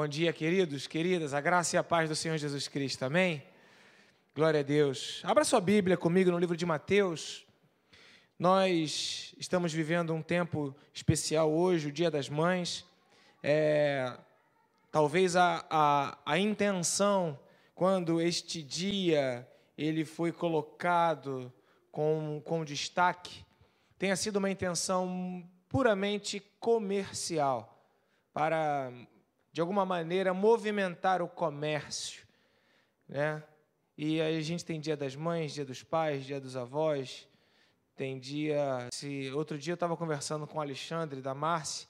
Bom dia, queridos, queridas, a graça e a paz do Senhor Jesus Cristo, amém? Glória a Deus. Abra sua Bíblia comigo no livro de Mateus. Nós estamos vivendo um tempo especial hoje, o Dia das Mães. É, talvez a, a, a intenção, quando este dia ele foi colocado com, com destaque, tenha sido uma intenção puramente comercial para de alguma maneira, movimentar o comércio. Né? E aí a gente tem dia das mães, dia dos pais, dia dos avós, tem dia. Se, outro dia eu estava conversando com o Alexandre da Marce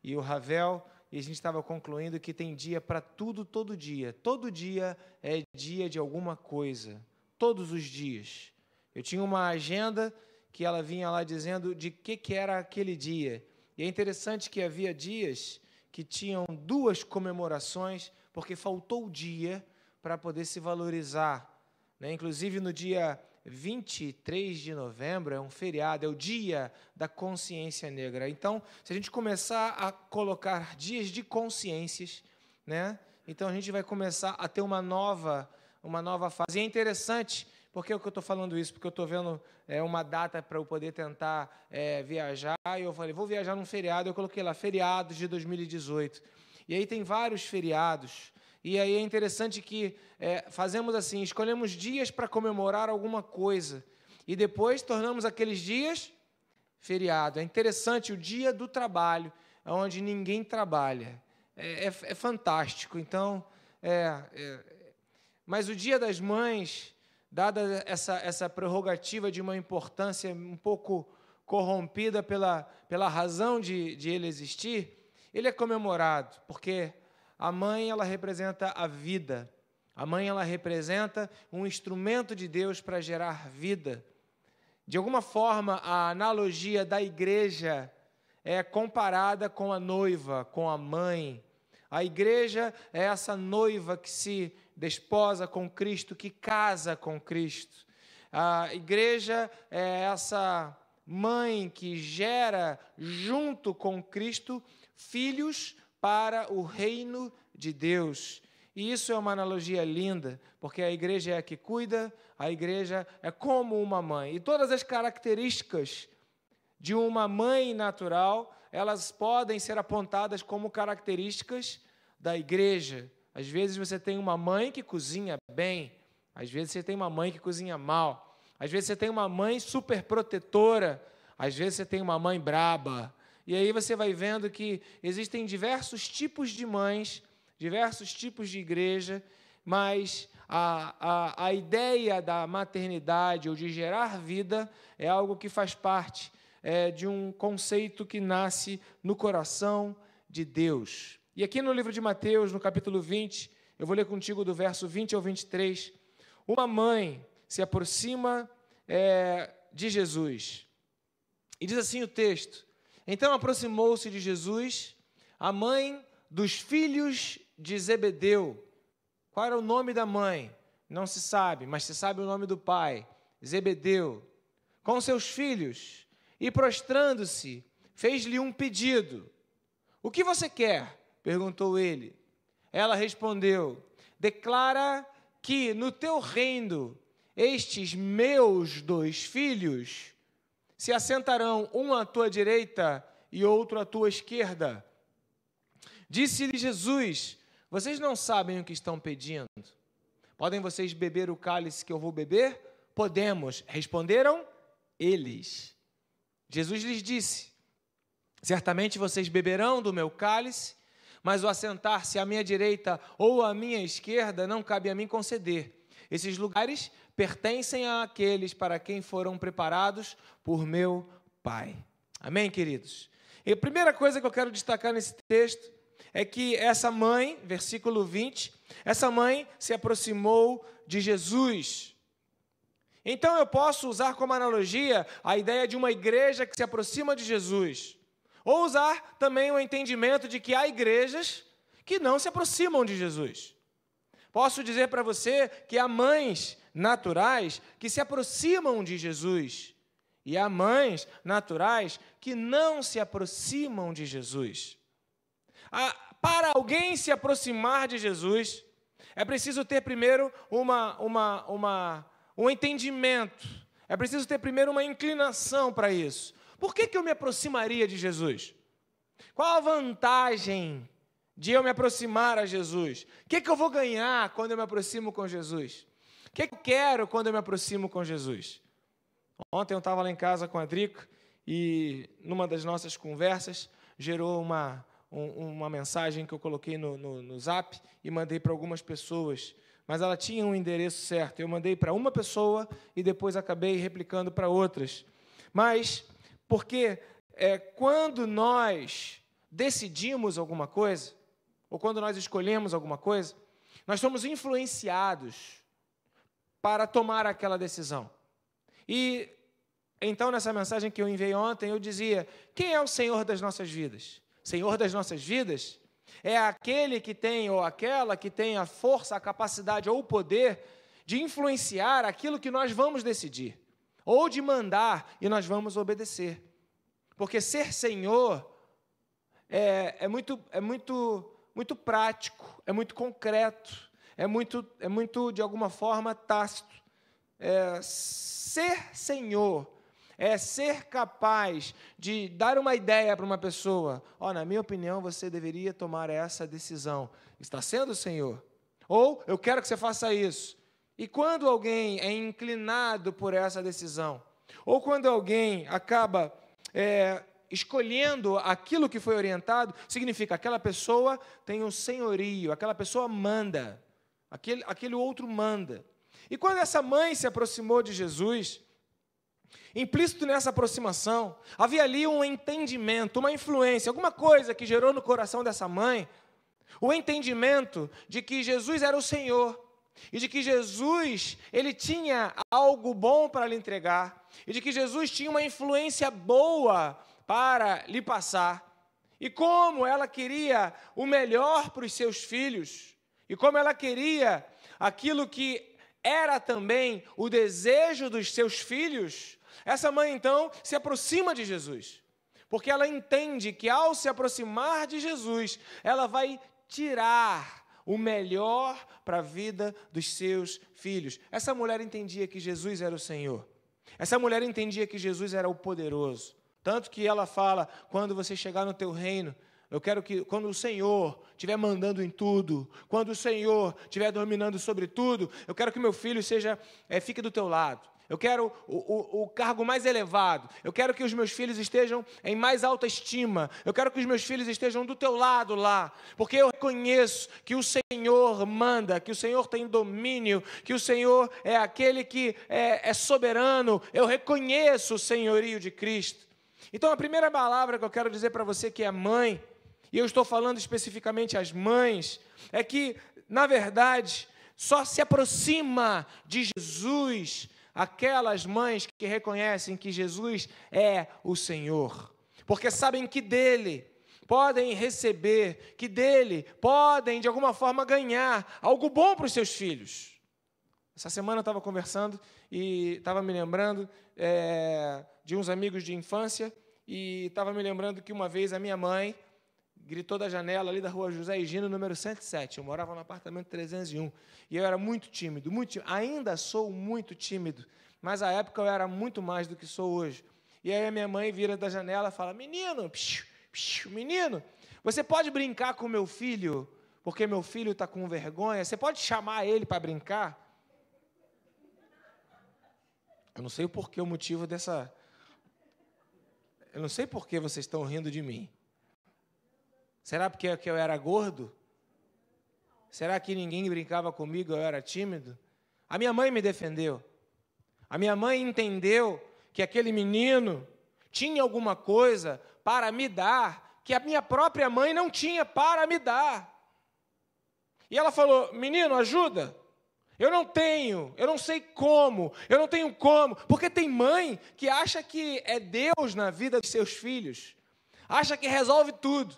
e o Ravel, e a gente estava concluindo que tem dia para tudo, todo dia. Todo dia é dia de alguma coisa. Todos os dias. Eu tinha uma agenda que ela vinha lá dizendo de que, que era aquele dia. E é interessante que havia dias que tinham duas comemorações, porque faltou o dia para poder se valorizar. Né? Inclusive, no dia 23 de novembro é um feriado, é o dia da consciência negra. Então, se a gente começar a colocar dias de consciências, né? Então a gente vai começar a ter uma nova, uma nova fase. E é interessante por que eu estou falando isso? Porque eu estou vendo é, uma data para eu poder tentar é, viajar, e eu falei, vou viajar num feriado, eu coloquei lá, feriados de 2018. E aí tem vários feriados, e aí é interessante que é, fazemos assim, escolhemos dias para comemorar alguma coisa, e depois tornamos aqueles dias feriado. É interessante, o dia do trabalho, é onde ninguém trabalha. É, é, é fantástico, então... É, mas o dia das mães dada essa, essa prerrogativa de uma importância um pouco corrompida pela, pela razão de, de ele existir, ele é comemorado, porque a mãe ela representa a vida, a mãe ela representa um instrumento de Deus para gerar vida. De alguma forma, a analogia da igreja é comparada com a noiva, com a mãe, a igreja é essa noiva que se desposa com Cristo, que casa com Cristo. A igreja é essa mãe que gera junto com Cristo filhos para o reino de Deus. E isso é uma analogia linda, porque a igreja é a que cuida, a igreja é como uma mãe. E todas as características de uma mãe natural elas podem ser apontadas como características da igreja. Às vezes você tem uma mãe que cozinha bem, às vezes você tem uma mãe que cozinha mal, às vezes você tem uma mãe super protetora, às vezes você tem uma mãe braba. E aí você vai vendo que existem diversos tipos de mães, diversos tipos de igreja, mas a, a, a ideia da maternidade ou de gerar vida é algo que faz parte é, de um conceito que nasce no coração de Deus. E aqui no livro de Mateus, no capítulo 20, eu vou ler contigo do verso 20 ao 23. Uma mãe se aproxima é, de Jesus. E diz assim o texto: Então aproximou-se de Jesus a mãe dos filhos de Zebedeu. Qual era é o nome da mãe? Não se sabe, mas se sabe o nome do pai, Zebedeu. Com seus filhos, e, prostrando-se, fez-lhe um pedido. O que você quer? perguntou ele. Ela respondeu: Declara que no teu reino estes meus dois filhos se assentarão um à tua direita e outro à tua esquerda. Disse-lhe Jesus: Vocês não sabem o que estão pedindo. Podem vocês beber o cálice que eu vou beber? Podemos. Responderam eles. Jesus lhes disse: Certamente vocês beberão do meu cálice, mas o assentar-se à minha direita ou à minha esquerda não cabe a mim conceder. Esses lugares pertencem àqueles para quem foram preparados por meu Pai. Amém, queridos? E a primeira coisa que eu quero destacar nesse texto é que essa mãe, versículo 20, essa mãe se aproximou de Jesus. Então eu posso usar como analogia a ideia de uma igreja que se aproxima de Jesus, ou usar também o entendimento de que há igrejas que não se aproximam de Jesus. Posso dizer para você que há mães naturais que se aproximam de Jesus e há mães naturais que não se aproximam de Jesus. Ah, para alguém se aproximar de Jesus, é preciso ter primeiro uma, uma, uma um entendimento. É preciso ter primeiro uma inclinação para isso. Por que, que eu me aproximaria de Jesus? Qual a vantagem de eu me aproximar a Jesus? O que, que eu vou ganhar quando eu me aproximo com Jesus? O que, que eu quero quando eu me aproximo com Jesus? Ontem eu estava lá em casa com a Drica e numa das nossas conversas gerou uma, um, uma mensagem que eu coloquei no, no, no zap e mandei para algumas pessoas mas ela tinha um endereço certo. Eu mandei para uma pessoa e depois acabei replicando para outras. Mas, porque é, quando nós decidimos alguma coisa, ou quando nós escolhemos alguma coisa, nós somos influenciados para tomar aquela decisão. E então, nessa mensagem que eu enviei ontem, eu dizia: quem é o Senhor das nossas vidas? Senhor das nossas vidas é aquele que tem ou aquela que tem a força, a capacidade ou o poder de influenciar aquilo que nós vamos decidir, ou de mandar e nós vamos obedecer. Porque ser senhor é, é, muito, é muito, muito prático, é muito concreto, é muito, é muito de alguma forma tácito. É, ser senhor é ser capaz de dar uma ideia para uma pessoa: oh, na minha opinião, você deveria tomar essa decisão. Está sendo, Senhor? Ou eu quero que você faça isso. E quando alguém é inclinado por essa decisão, ou quando alguém acaba é, escolhendo aquilo que foi orientado, significa aquela pessoa tem um senhorio, aquela pessoa manda, aquele, aquele outro manda. E quando essa mãe se aproximou de Jesus, Implícito nessa aproximação, havia ali um entendimento, uma influência, alguma coisa que gerou no coração dessa mãe o entendimento de que Jesus era o Senhor e de que Jesus ele tinha algo bom para lhe entregar e de que Jesus tinha uma influência boa para lhe passar. E como ela queria o melhor para os seus filhos, e como ela queria aquilo que era também o desejo dos seus filhos, essa mãe então se aproxima de Jesus, porque ela entende que ao se aproximar de Jesus, ela vai tirar o melhor para a vida dos seus filhos. Essa mulher entendia que Jesus era o Senhor. Essa mulher entendia que Jesus era o poderoso. Tanto que ela fala: quando você chegar no teu reino, eu quero que quando o Senhor estiver mandando em tudo, quando o Senhor estiver dominando sobre tudo, eu quero que meu filho seja é, fique do teu lado eu quero o, o, o, cargo mais elevado, eu quero que os meus filhos estejam em mais alta estima, eu quero que os meus filhos estejam do teu lado lá, porque eu reconheço que o Senhor manda, que o Senhor tem domínio, que o Senhor é aquele que é, é soberano, eu reconheço o senhorio de Cristo. Então, a primeira palavra que eu quero dizer para você que é mãe, e eu estou falando especificamente às mães, é que, na verdade, só se aproxima de Jesus aquelas mães que reconhecem que Jesus é o Senhor, porque sabem que dele podem receber, que dele podem de alguma forma ganhar algo bom para os seus filhos. Essa semana eu estava conversando e estava me lembrando é, de uns amigos de infância e estava me lembrando que uma vez a minha mãe gritou da janela ali da rua José Higino, número 107. Eu morava no apartamento 301. E eu era muito tímido, muito tímido. Ainda sou muito tímido, mas à época eu era muito mais do que sou hoje. E aí a minha mãe vira da janela e fala: Menino, menino, você pode brincar com meu filho, porque meu filho está com vergonha? Você pode chamar ele para brincar? Eu não sei o porquê, o motivo dessa. Eu não sei por que vocês estão rindo de mim. Será porque é eu era gordo? Será que ninguém brincava comigo, eu era tímido? A minha mãe me defendeu. A minha mãe entendeu que aquele menino tinha alguma coisa para me dar que a minha própria mãe não tinha para me dar. E ela falou: Menino, ajuda. Eu não tenho, eu não sei como, eu não tenho como, porque tem mãe que acha que é Deus na vida dos seus filhos, acha que resolve tudo.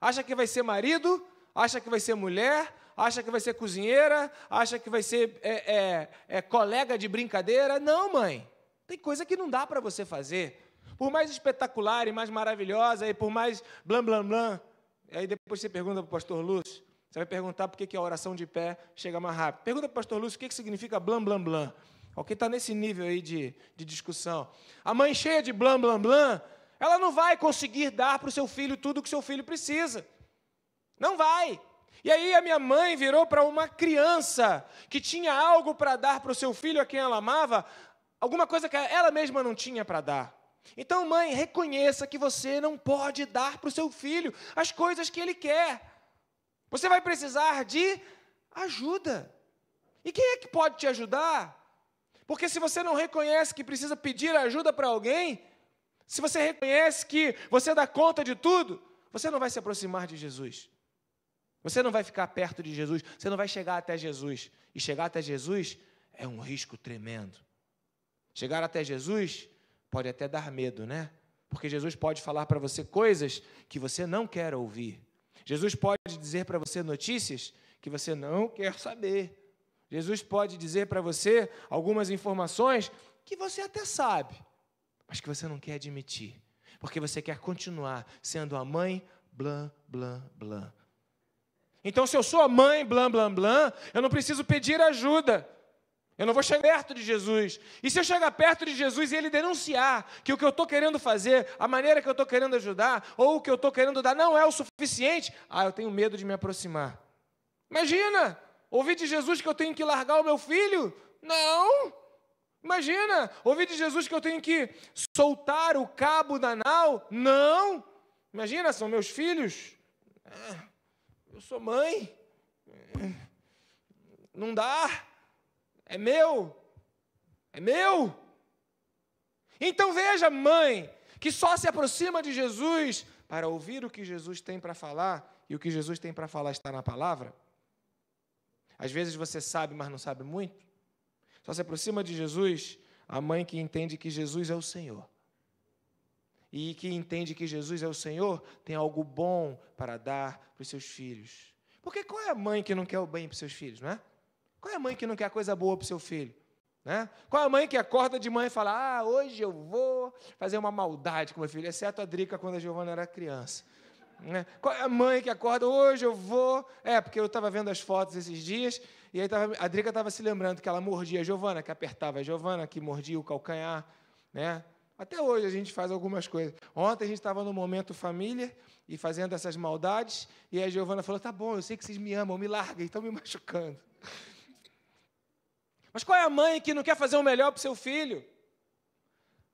Acha que vai ser marido, acha que vai ser mulher, acha que vai ser cozinheira, acha que vai ser é, é, é, colega de brincadeira. Não, mãe. Tem coisa que não dá para você fazer. Por mais espetacular e mais maravilhosa, e por mais blam, blam, blam. Aí depois você pergunta para o pastor Lúcio, você vai perguntar por que a oração de pé chega mais rápido. Pergunta para o pastor Lúcio o que, que significa blam, blam, blam. Alguém está nesse nível aí de, de discussão. A mãe cheia de blam, blam, blam ela não vai conseguir dar para o seu filho tudo o que seu filho precisa. Não vai. E aí a minha mãe virou para uma criança que tinha algo para dar para o seu filho a quem ela amava, alguma coisa que ela mesma não tinha para dar. Então, mãe, reconheça que você não pode dar para o seu filho as coisas que ele quer. Você vai precisar de ajuda. E quem é que pode te ajudar? Porque se você não reconhece que precisa pedir ajuda para alguém, se você reconhece que você dá conta de tudo, você não vai se aproximar de Jesus. Você não vai ficar perto de Jesus, você não vai chegar até Jesus. E chegar até Jesus é um risco tremendo. Chegar até Jesus pode até dar medo, né? Porque Jesus pode falar para você coisas que você não quer ouvir. Jesus pode dizer para você notícias que você não quer saber. Jesus pode dizer para você algumas informações que você até sabe, mas que você não quer admitir, porque você quer continuar sendo a mãe blá, blá, blá. Então, se eu sou a mãe blá, blá, blá, eu não preciso pedir ajuda. Eu não vou chegar perto de Jesus. E se eu chegar perto de Jesus e ele denunciar que o que eu estou querendo fazer, a maneira que eu estou querendo ajudar, ou o que eu estou querendo dar, não é o suficiente, ah, eu tenho medo de me aproximar. Imagina, ouvir de Jesus que eu tenho que largar o meu filho? Não! Imagina, ouvir de Jesus que eu tenho que soltar o cabo da nau? Não! Imagina, são meus filhos. É, eu sou mãe. É, não dá. É meu. É meu. Então veja, mãe, que só se aproxima de Jesus para ouvir o que Jesus tem para falar, e o que Jesus tem para falar está na palavra. Às vezes você sabe, mas não sabe muito. Só se aproxima de Jesus a mãe que entende que Jesus é o Senhor. E que entende que Jesus é o Senhor tem algo bom para dar para os seus filhos. Porque qual é a mãe que não quer o bem para os seus filhos, não é? Qual é a mãe que não quer coisa boa para o seu filho? Né? Qual é a mãe que acorda de manhã e fala: Ah, hoje eu vou fazer uma maldade com meu filho, exceto a Drica quando a Giovana era criança. Né? Qual é a mãe que acorda: Hoje eu vou. É, porque eu estava vendo as fotos esses dias e aí tava, a Drica estava se lembrando que ela mordia a Giovana, que apertava a Giovana, que mordia o calcanhar, né? Até hoje a gente faz algumas coisas. Ontem a gente estava no momento família e fazendo essas maldades, e a Giovana falou: "Tá bom, eu sei que vocês me amam, me larguem, estão me machucando". Mas qual é a mãe que não quer fazer o melhor para o seu filho?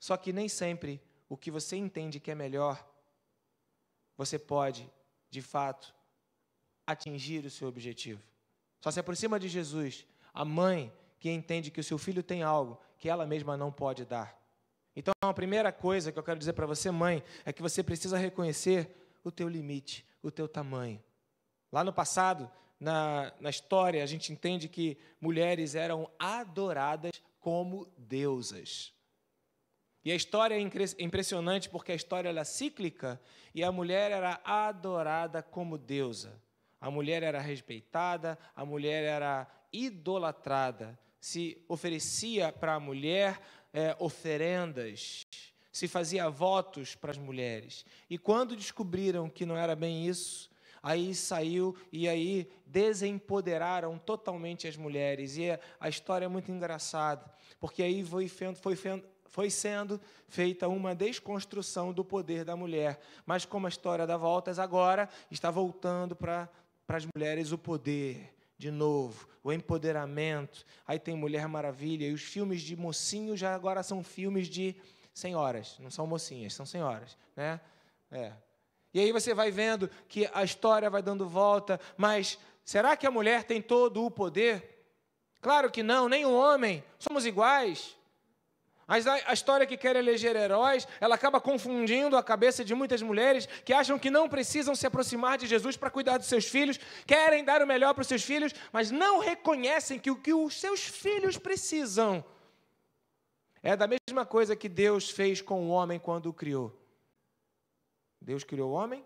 Só que nem sempre o que você entende que é melhor, você pode, de fato, atingir o seu objetivo. Só se aproxima de Jesus a mãe que entende que o seu filho tem algo que ela mesma não pode dar. Então, a primeira coisa que eu quero dizer para você, mãe, é que você precisa reconhecer o teu limite, o teu tamanho. Lá no passado, na, na história, a gente entende que mulheres eram adoradas como deusas. E a história é impressionante porque a história era é cíclica e a mulher era adorada como deusa. A mulher era respeitada, a mulher era idolatrada. Se oferecia para a mulher é, oferendas, se fazia votos para as mulheres. E quando descobriram que não era bem isso, aí saiu e aí desempoderaram totalmente as mulheres. E é, a história é muito engraçada, porque aí foi, foi, foi sendo feita uma desconstrução do poder da mulher. Mas como a história dá voltas agora, está voltando para para as mulheres o poder de novo, o empoderamento. Aí tem Mulher Maravilha, e os filmes de mocinho já agora são filmes de senhoras, não são mocinhas, são senhoras, né? É. E aí você vai vendo que a história vai dando volta, mas será que a mulher tem todo o poder? Claro que não, nem o homem, somos iguais. Mas a, história que quer eleger heróis, ela acaba confundindo a cabeça de muitas mulheres que acham que não precisam se aproximar de Jesus para cuidar dos seus filhos, querem dar o melhor para os seus filhos, mas não reconhecem que o que os seus filhos precisam é da mesma coisa que Deus fez com o homem quando o criou. Deus criou o homem,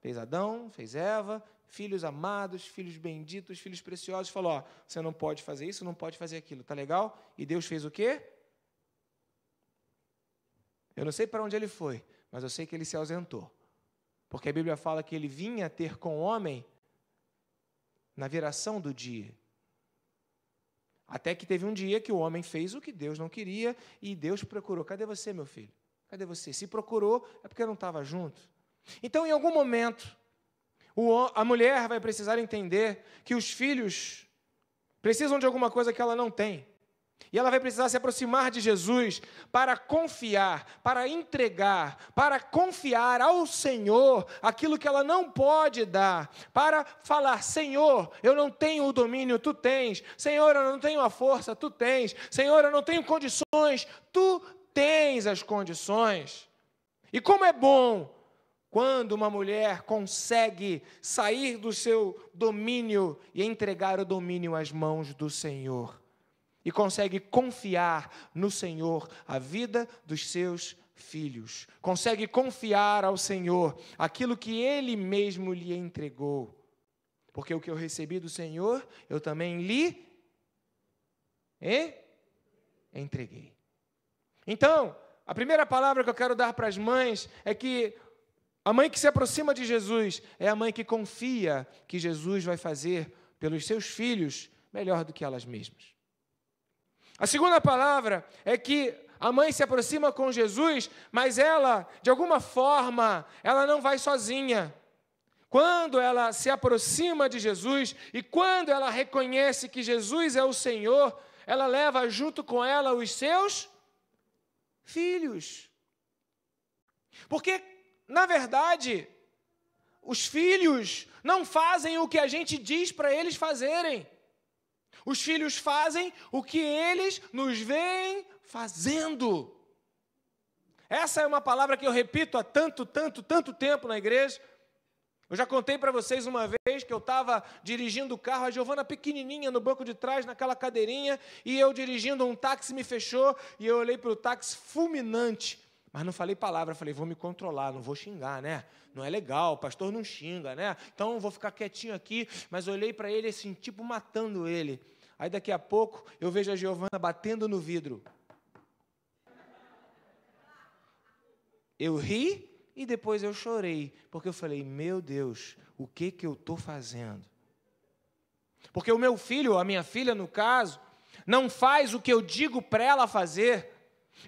fez Adão, fez Eva, filhos amados, filhos benditos, filhos preciosos, falou: ó, você não pode fazer isso, não pode fazer aquilo, tá legal? E Deus fez o quê? Eu não sei para onde ele foi, mas eu sei que ele se ausentou. Porque a Bíblia fala que ele vinha ter com o homem na viração do dia. Até que teve um dia que o homem fez o que Deus não queria e Deus procurou: cadê você, meu filho? Cadê você? Se procurou, é porque não estava junto. Então, em algum momento, a mulher vai precisar entender que os filhos precisam de alguma coisa que ela não tem. E ela vai precisar se aproximar de Jesus para confiar, para entregar, para confiar ao Senhor aquilo que ela não pode dar, para falar: Senhor, eu não tenho o domínio, tu tens. Senhor, eu não tenho a força, tu tens. Senhor, eu não tenho condições, tu tens as condições. E como é bom quando uma mulher consegue sair do seu domínio e entregar o domínio às mãos do Senhor e consegue confiar no Senhor a vida dos seus filhos. Consegue confiar ao Senhor aquilo que ele mesmo lhe entregou. Porque o que eu recebi do Senhor, eu também lhe e entreguei. Então, a primeira palavra que eu quero dar para as mães é que a mãe que se aproxima de Jesus é a mãe que confia que Jesus vai fazer pelos seus filhos melhor do que elas mesmas. A segunda palavra é que a mãe se aproxima com Jesus, mas ela, de alguma forma, ela não vai sozinha. Quando ela se aproxima de Jesus e quando ela reconhece que Jesus é o Senhor, ela leva junto com ela os seus filhos. Porque, na verdade, os filhos não fazem o que a gente diz para eles fazerem. Os filhos fazem o que eles nos veem fazendo. Essa é uma palavra que eu repito há tanto, tanto, tanto tempo na igreja. Eu já contei para vocês uma vez que eu estava dirigindo o carro, a Giovana pequenininha no banco de trás, naquela cadeirinha, e eu dirigindo um táxi me fechou e eu olhei para o táxi fulminante. Mas não falei palavra, falei, vou me controlar, não vou xingar, né? Não é legal, o pastor não xinga, né? Então vou ficar quietinho aqui, mas olhei para ele assim, tipo matando ele. Aí daqui a pouco eu vejo a Giovana batendo no vidro. Eu ri e depois eu chorei, porque eu falei: "Meu Deus, o que que eu estou fazendo?" Porque o meu filho, a minha filha no caso, não faz o que eu digo para ela fazer.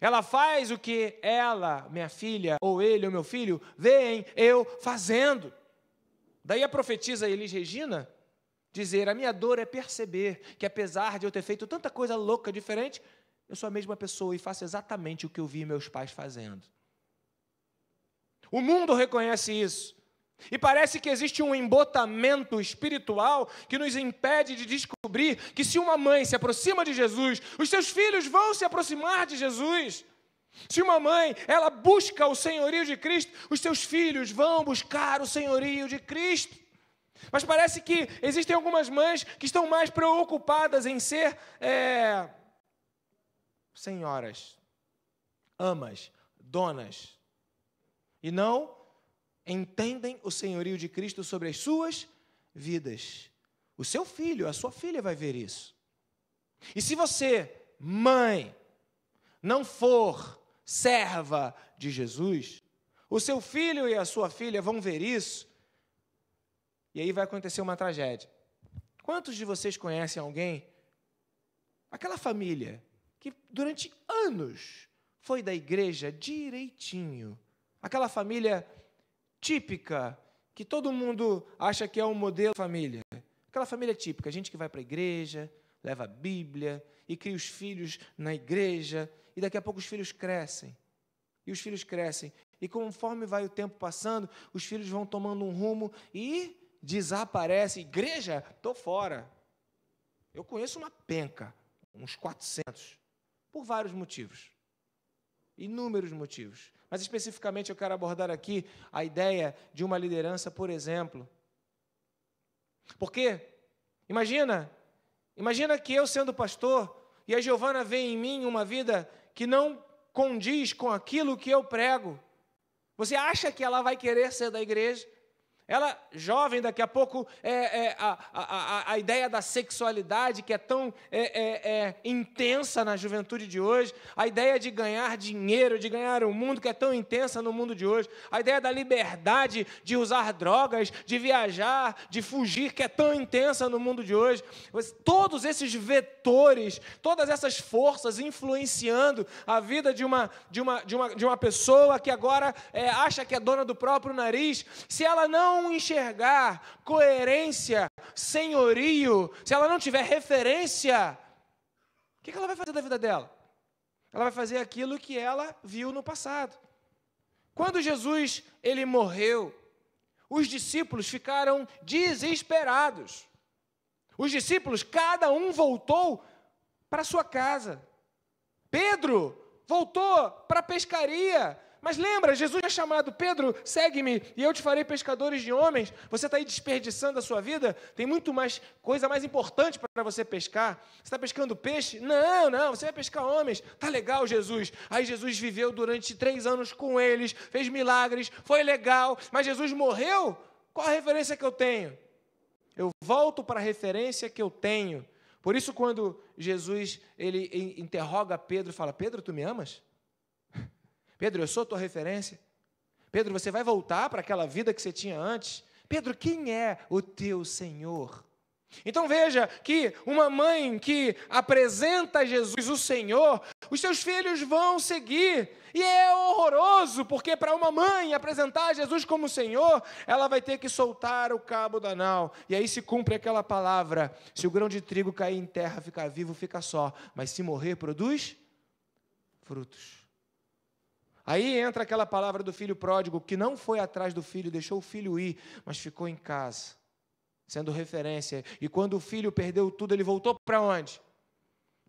Ela faz o que ela, minha filha, ou ele, ou meu filho, veem eu fazendo. Daí a profetisa Elis Regina dizer: a minha dor é perceber que, apesar de eu ter feito tanta coisa louca, diferente, eu sou a mesma pessoa e faço exatamente o que eu vi meus pais fazendo. O mundo reconhece isso. E parece que existe um embotamento espiritual que nos impede de descobrir que, se uma mãe se aproxima de Jesus, os seus filhos vão se aproximar de Jesus. Se uma mãe, ela busca o senhorio de Cristo, os seus filhos vão buscar o senhorio de Cristo. Mas parece que existem algumas mães que estão mais preocupadas em ser é, senhoras, amas, donas, e não entendem o senhorio de Cristo sobre as suas vidas. O seu filho, a sua filha vai ver isso. E se você, mãe, não for serva de Jesus, o seu filho e a sua filha vão ver isso e aí vai acontecer uma tragédia. Quantos de vocês conhecem alguém, aquela família, que durante anos foi da igreja direitinho? Aquela família típica, que todo mundo acha que é um modelo de família. Aquela família típica, gente que vai para a igreja, leva a Bíblia e cria os filhos na igreja, e daqui a pouco os filhos crescem. E os filhos crescem. E conforme vai o tempo passando, os filhos vão tomando um rumo e desaparece. Igreja, estou fora. Eu conheço uma penca, uns 400, por vários motivos. Inúmeros motivos. Mas especificamente eu quero abordar aqui a ideia de uma liderança, por exemplo. por quê imagina, imagina que eu sendo pastor e a Giovana vê em mim uma vida que não condiz com aquilo que eu prego. Você acha que ela vai querer ser da igreja? Ela, jovem, daqui a pouco, é, é a, a, a, ideia da sexualidade que é tão é, é, é, intensa na juventude de hoje, a ideia de ganhar dinheiro, de ganhar o um mundo que é tão intensa no mundo de hoje, a ideia da liberdade de usar drogas, de viajar, de fugir, que é tão intensa no mundo de hoje. Todos esses vetores, todas essas forças influenciando a vida de uma, de uma, de uma, de uma pessoa que agora é, acha que é dona do próprio nariz, se ela não não enxergar coerência, senhorio, se ela não tiver referência, o que ela vai fazer da vida dela? Ela vai fazer aquilo que ela viu no passado. Quando Jesus ele morreu, os discípulos ficaram desesperados. Os discípulos, cada um voltou para sua casa. Pedro voltou para a pescaria. Mas lembra, Jesus é chamado, Pedro, segue-me e eu te farei pescadores de homens. Você está aí desperdiçando a sua vida? Tem muito mais coisa mais importante para você pescar. Você está pescando peixe? Não, não, você vai pescar homens. Tá legal, Jesus. Aí Jesus viveu durante três anos com eles, fez milagres, foi legal, mas Jesus morreu? Qual a referência que eu tenho? Eu volto para a referência que eu tenho. Por isso, quando Jesus ele interroga Pedro e fala: Pedro, tu me amas? Pedro, eu sou tua referência. Pedro, você vai voltar para aquela vida que você tinha antes? Pedro, quem é o teu Senhor? Então veja que uma mãe que apresenta a Jesus o Senhor, os seus filhos vão seguir. E é horroroso, porque para uma mãe apresentar Jesus como Senhor, ela vai ter que soltar o cabo da nau. E aí se cumpre aquela palavra: se o grão de trigo cair em terra, ficar vivo, fica só, mas se morrer, produz frutos. Aí entra aquela palavra do filho pródigo que não foi atrás do filho, deixou o filho ir, mas ficou em casa, sendo referência. E quando o filho perdeu tudo, ele voltou para onde?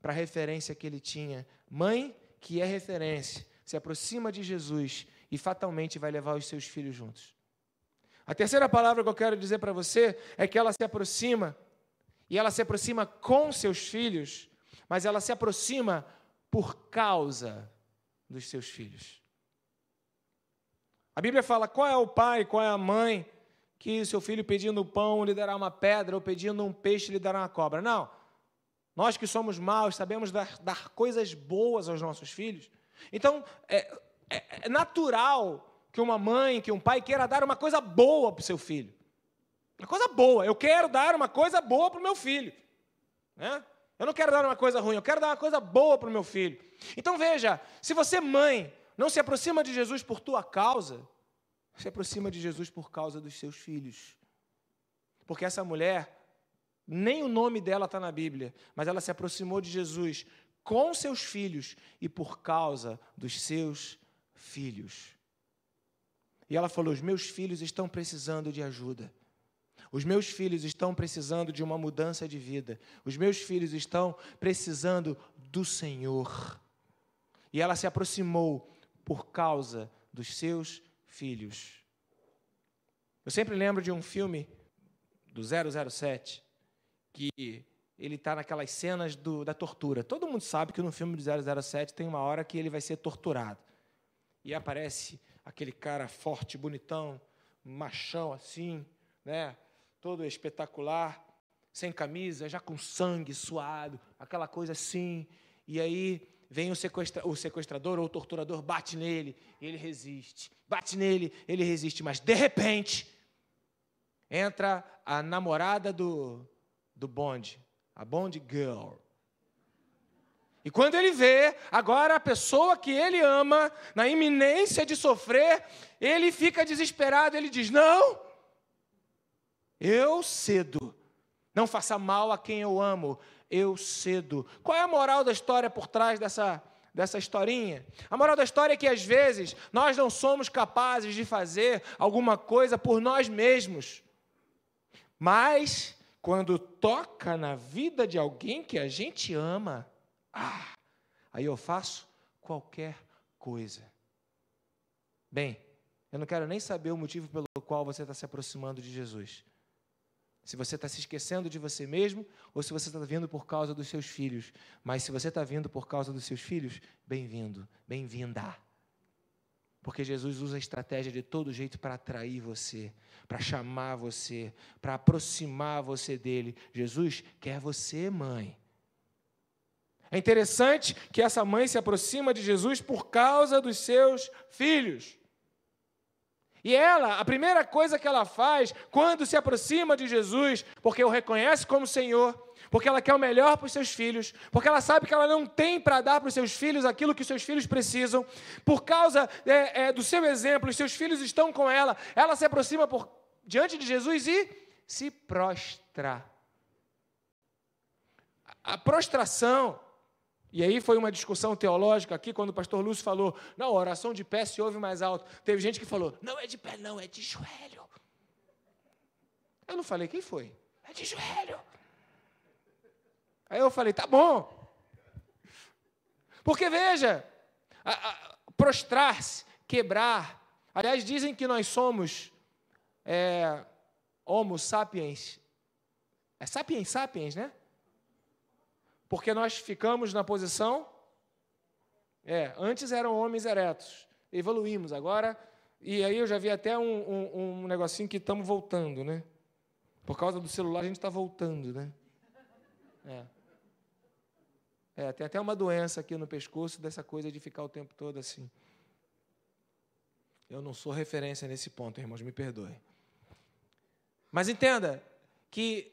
Para a referência que ele tinha. Mãe, que é referência, se aproxima de Jesus e fatalmente vai levar os seus filhos juntos. A terceira palavra que eu quero dizer para você é que ela se aproxima, e ela se aproxima com seus filhos, mas ela se aproxima por causa dos seus filhos. A Bíblia fala qual é o pai, qual é a mãe que seu filho pedindo pão lhe dará uma pedra ou pedindo um peixe lhe dará uma cobra. Não. Nós que somos maus sabemos dar, dar coisas boas aos nossos filhos. Então, é, é, é natural que uma mãe, que um pai queira dar uma coisa boa para o seu filho. Uma coisa boa. Eu quero dar uma coisa boa para o meu filho. Né? Eu não quero dar uma coisa ruim, eu quero dar uma coisa boa para o meu filho. Então veja, se você, é mãe, não se aproxima de Jesus por tua causa, se aproxima de Jesus por causa dos seus filhos. Porque essa mulher, nem o nome dela está na Bíblia, mas ela se aproximou de Jesus com seus filhos e por causa dos seus filhos. E ela falou: Os meus filhos estão precisando de ajuda. Os meus filhos estão precisando de uma mudança de vida. Os meus filhos estão precisando do Senhor. E ela se aproximou por causa dos seus filhos. Eu sempre lembro de um filme do 007 que ele está naquelas cenas do, da tortura. Todo mundo sabe que no filme do 007 tem uma hora que ele vai ser torturado. E aparece aquele cara forte, bonitão, machão assim, né? todo espetacular, sem camisa, já com sangue suado, aquela coisa assim. E aí vem o, sequestra, o sequestrador ou o torturador, bate nele, ele resiste. Bate nele, ele resiste. Mas, de repente, entra a namorada do, do Bond, a Bond Girl. E quando ele vê, agora a pessoa que ele ama, na iminência de sofrer, ele fica desesperado, ele diz: Não, eu cedo, não faça mal a quem eu amo, eu cedo. Qual é a moral da história por trás dessa, dessa historinha? A moral da história é que às vezes nós não somos capazes de fazer alguma coisa por nós mesmos. Mas quando toca na vida de alguém que a gente ama, ah, aí eu faço qualquer coisa. Bem, eu não quero nem saber o motivo pelo qual você está se aproximando de Jesus se você está se esquecendo de você mesmo ou se você está vindo por causa dos seus filhos. Mas se você está vindo por causa dos seus filhos, bem-vindo, bem-vinda. Porque Jesus usa a estratégia de todo jeito para atrair você, para chamar você, para aproximar você dele. Jesus quer você, mãe. É interessante que essa mãe se aproxima de Jesus por causa dos seus filhos. E ela, a primeira coisa que ela faz quando se aproxima de Jesus, porque o reconhece como Senhor, porque ela quer o melhor para os seus filhos, porque ela sabe que ela não tem para dar para os seus filhos aquilo que os seus filhos precisam, por causa é, é, do seu exemplo, os seus filhos estão com ela, ela se aproxima por, diante de Jesus e se prostra. A prostração e aí foi uma discussão teológica aqui, quando o pastor Lúcio falou, não, oração de pé se ouve mais alto. Teve gente que falou, não é de pé não, é de joelho. Eu não falei quem foi. É de joelho. Aí eu falei, tá bom. Porque veja, prostrar-se, quebrar. Aliás, dizem que nós somos é, homo sapiens. É sapiens sapiens, né? Porque nós ficamos na posição. É, antes eram homens eretos, evoluímos, agora. E aí eu já vi até um, um, um negocinho que estamos voltando, né? Por causa do celular a gente está voltando, né? É. é, tem até uma doença aqui no pescoço dessa coisa de ficar o tempo todo assim. Eu não sou referência nesse ponto, irmãos, me perdoem. Mas entenda que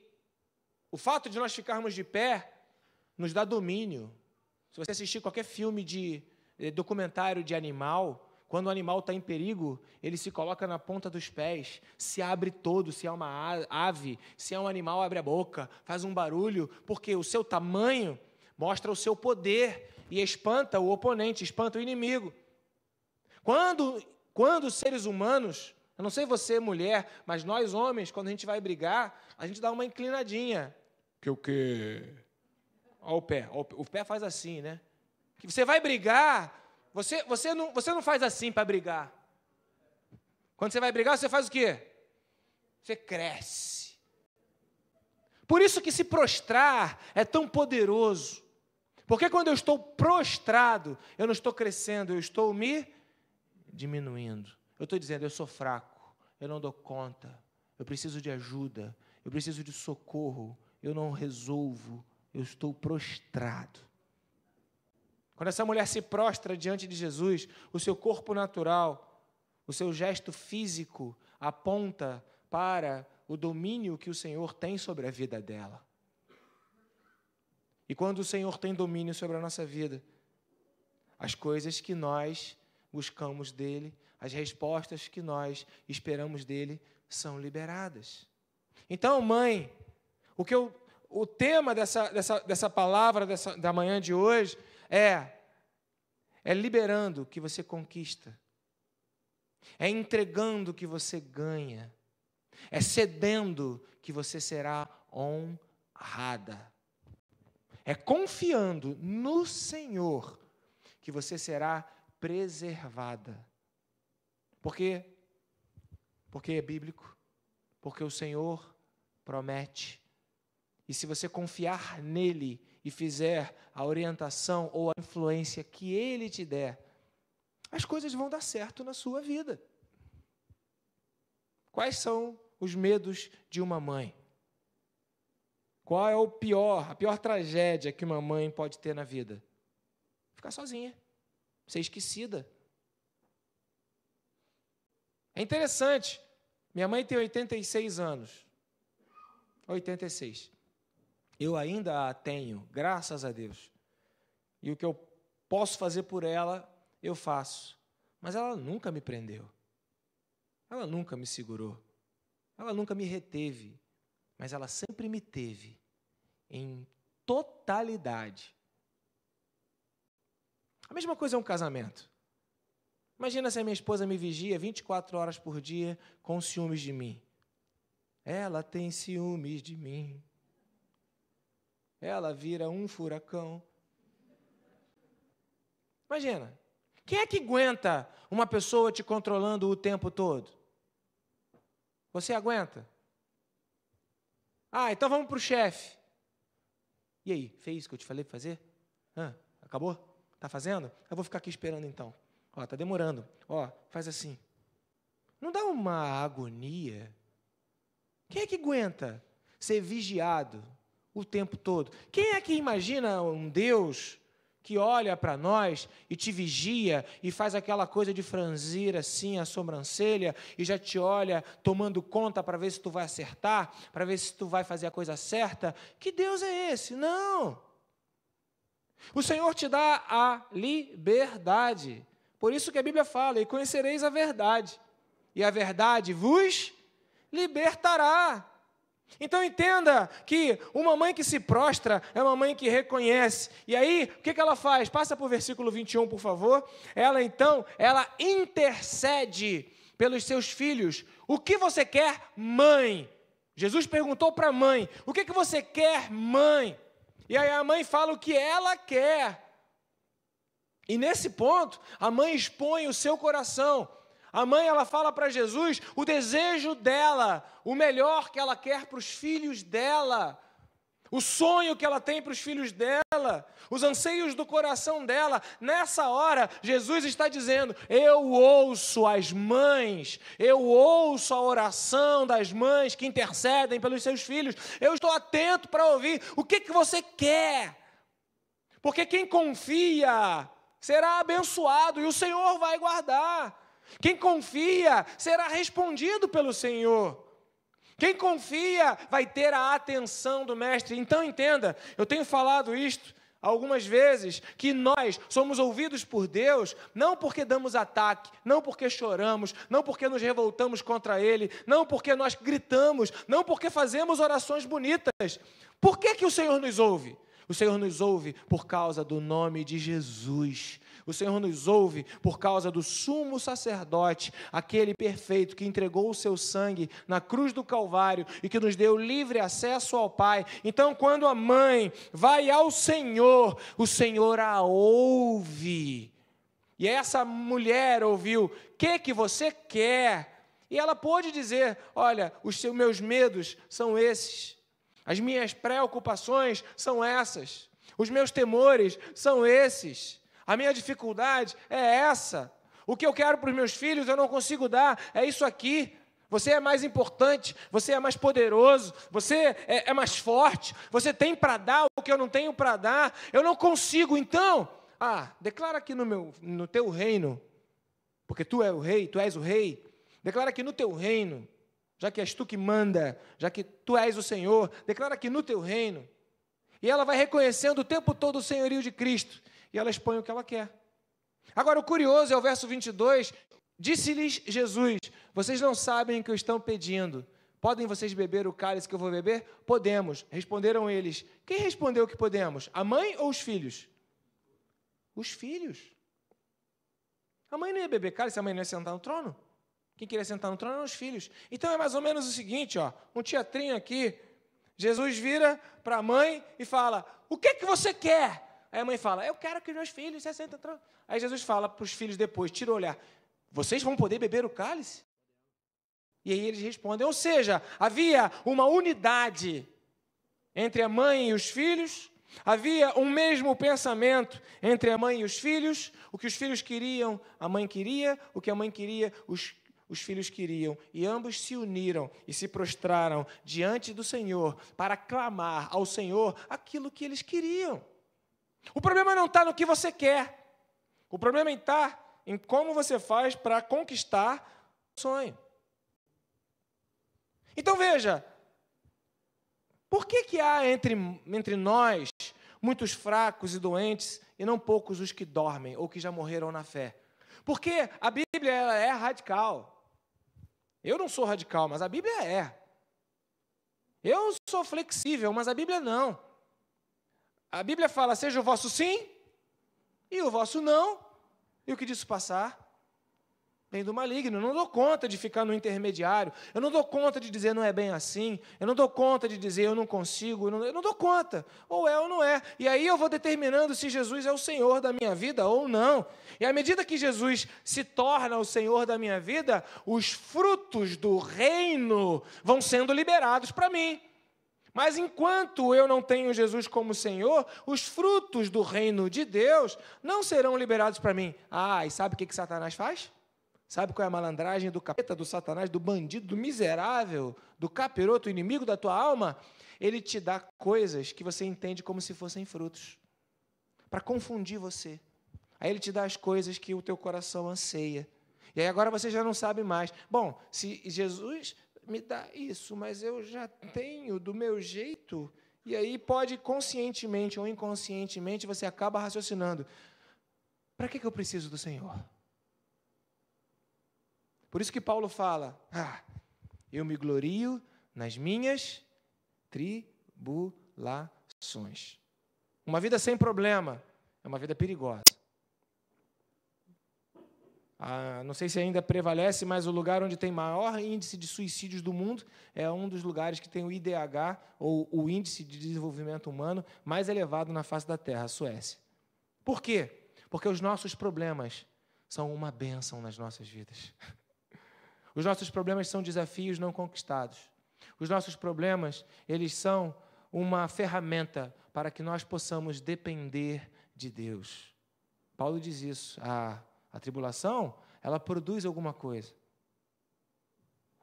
o fato de nós ficarmos de pé nos dá domínio. Se você assistir qualquer filme de eh, documentário de animal, quando o animal está em perigo, ele se coloca na ponta dos pés, se abre todo, se é uma ave, se é um animal, abre a boca, faz um barulho, porque o seu tamanho mostra o seu poder e espanta o oponente, espanta o inimigo. Quando, quando os seres humanos, eu não sei você, mulher, mas nós homens, quando a gente vai brigar, a gente dá uma inclinadinha. Que o quê? Olha o pé. O pé faz assim, né? Que você vai brigar, você, você, não, você não faz assim para brigar. Quando você vai brigar, você faz o quê? Você cresce. Por isso que se prostrar é tão poderoso. Porque quando eu estou prostrado, eu não estou crescendo, eu estou me diminuindo. Eu estou dizendo, eu sou fraco, eu não dou conta, eu preciso de ajuda, eu preciso de socorro, eu não resolvo, eu estou prostrado. Quando essa mulher se prostra diante de Jesus, o seu corpo natural, o seu gesto físico aponta para o domínio que o Senhor tem sobre a vida dela. E quando o Senhor tem domínio sobre a nossa vida, as coisas que nós buscamos dele, as respostas que nós esperamos dele são liberadas. Então, mãe, o que eu o tema dessa, dessa, dessa palavra dessa, da manhã de hoje é, é liberando que você conquista, é entregando que você ganha, é cedendo que você será honrada, é confiando no Senhor que você será preservada. Por quê? Porque é bíblico, porque o Senhor promete e se você confiar nele e fizer a orientação ou a influência que ele te der, as coisas vão dar certo na sua vida. Quais são os medos de uma mãe? Qual é o pior, a pior tragédia que uma mãe pode ter na vida? Ficar sozinha, ser esquecida. É interessante. Minha mãe tem 86 anos. 86. Eu ainda a tenho, graças a Deus. E o que eu posso fazer por ela, eu faço. Mas ela nunca me prendeu. Ela nunca me segurou. Ela nunca me reteve. Mas ela sempre me teve em totalidade. A mesma coisa é um casamento. Imagina se a minha esposa me vigia 24 horas por dia com ciúmes de mim. Ela tem ciúmes de mim. Ela vira um furacão. Imagina. Quem é que aguenta uma pessoa te controlando o tempo todo? Você aguenta? Ah, então vamos para o chefe. E aí, fez o que eu te falei para fazer? Ah, acabou? Tá fazendo? Eu vou ficar aqui esperando então. Ó, tá demorando. Ó, faz assim. Não dá uma agonia? Quem é que aguenta ser vigiado o tempo todo. Quem é que imagina um Deus que olha para nós e te vigia e faz aquela coisa de franzir assim a sobrancelha e já te olha tomando conta para ver se tu vai acertar, para ver se tu vai fazer a coisa certa? Que Deus é esse? Não. O Senhor te dá a liberdade. Por isso que a Bíblia fala: "E conhecereis a verdade, e a verdade vos libertará". Então entenda que uma mãe que se prostra é uma mãe que reconhece. E aí, o que ela faz? Passa para o versículo 21, por favor. Ela então, ela intercede pelos seus filhos. O que você quer, mãe? Jesus perguntou para a mãe: O que, que você quer, mãe? E aí a mãe fala o que ela quer. E nesse ponto, a mãe expõe o seu coração. A mãe ela fala para Jesus o desejo dela, o melhor que ela quer para os filhos dela, o sonho que ela tem para os filhos dela, os anseios do coração dela. Nessa hora, Jesus está dizendo: Eu ouço as mães, eu ouço a oração das mães que intercedem pelos seus filhos, eu estou atento para ouvir o que, que você quer. Porque quem confia será abençoado e o Senhor vai guardar. Quem confia será respondido pelo Senhor. Quem confia vai ter a atenção do Mestre. Então entenda, eu tenho falado isto algumas vezes, que nós somos ouvidos por Deus não porque damos ataque, não porque choramos, não porque nos revoltamos contra Ele, não porque nós gritamos, não porque fazemos orações bonitas. Por que, que o Senhor nos ouve? O Senhor nos ouve por causa do nome de Jesus. O Senhor nos ouve por causa do sumo sacerdote, aquele perfeito que entregou o seu sangue na cruz do Calvário e que nos deu livre acesso ao Pai. Então, quando a mãe vai ao Senhor, o Senhor a ouve. E essa mulher ouviu: "O que que você quer?" E ela pôde dizer: "Olha, os meus medos são esses. As minhas preocupações são essas. Os meus temores são esses. A minha dificuldade é essa. O que eu quero para os meus filhos eu não consigo dar. É isso aqui. Você é mais importante, você é mais poderoso, você é, é mais forte, você tem para dar o que eu não tenho para dar. Eu não consigo, então. Ah, declara aqui no, meu, no teu reino, porque tu é o rei, tu és o rei. Declara aqui no teu reino, já que és tu que manda, já que tu és o Senhor, declara aqui no teu reino. E ela vai reconhecendo o tempo todo o senhorio de Cristo e ela expõe o que ela quer. Agora, o curioso é o verso 22. Disse-lhes Jesus: Vocês não sabem o que estão pedindo. Podem vocês beber o cálice que eu vou beber? Podemos. Responderam eles. Quem respondeu que podemos? A mãe ou os filhos? Os filhos. A mãe não ia beber cálice, a mãe não ia sentar no trono. Quem queria sentar no trono eram os filhos. Então é mais ou menos o seguinte, ó, um teatrinho aqui. Jesus vira para a mãe e fala: O que é que você quer? Aí a mãe fala: Eu quero que meus filhos se assentem. Aí Jesus fala para os filhos depois, tira o olhar: Vocês vão poder beber o cálice? E aí eles respondem: Ou seja, havia uma unidade entre a mãe e os filhos, havia um mesmo pensamento entre a mãe e os filhos. O que os filhos queriam, a mãe queria, o que a mãe queria, os os filhos queriam, e ambos se uniram e se prostraram diante do Senhor para clamar ao Senhor aquilo que eles queriam. O problema não está no que você quer. O problema está em como você faz para conquistar o sonho. Então veja, por que, que há entre, entre nós muitos fracos e doentes e não poucos os que dormem ou que já morreram na fé? Porque a Bíblia ela é radical. Eu não sou radical, mas a Bíblia é. Eu sou flexível, mas a Bíblia não. A Bíblia fala: seja o vosso sim e o vosso não. E o que disso passar? Vem do maligno. Eu não dou conta de ficar no intermediário. Eu não dou conta de dizer não é bem assim. Eu não dou conta de dizer eu não consigo. Eu não, eu não dou conta. Ou é ou não é. E aí eu vou determinando se Jesus é o Senhor da minha vida ou não. E à medida que Jesus se torna o Senhor da minha vida, os frutos do reino vão sendo liberados para mim. Mas enquanto eu não tenho Jesus como Senhor, os frutos do reino de Deus não serão liberados para mim. Ah, e sabe o que, que Satanás faz? Sabe qual é a malandragem do capeta, do Satanás, do bandido, do miserável, do capiroto, inimigo da tua alma? Ele te dá coisas que você entende como se fossem frutos, para confundir você. Aí ele te dá as coisas que o teu coração anseia. E aí agora você já não sabe mais. Bom, se Jesus, me dá isso, mas eu já tenho do meu jeito. E aí pode conscientemente ou inconscientemente você acaba raciocinando: para que, que eu preciso do Senhor? Por isso que Paulo fala: ah, eu me glorio nas minhas tribulações. Uma vida sem problema é uma vida perigosa. Ah, não sei se ainda prevalece, mas o lugar onde tem maior índice de suicídios do mundo é um dos lugares que tem o IDH, ou o Índice de Desenvolvimento Humano, mais elevado na face da Terra, a Suécia. Por quê? Porque os nossos problemas são uma bênção nas nossas vidas. Os nossos problemas são desafios não conquistados. Os nossos problemas, eles são uma ferramenta para que nós possamos depender de Deus. Paulo diz isso. A a tribulação, ela produz alguma coisa.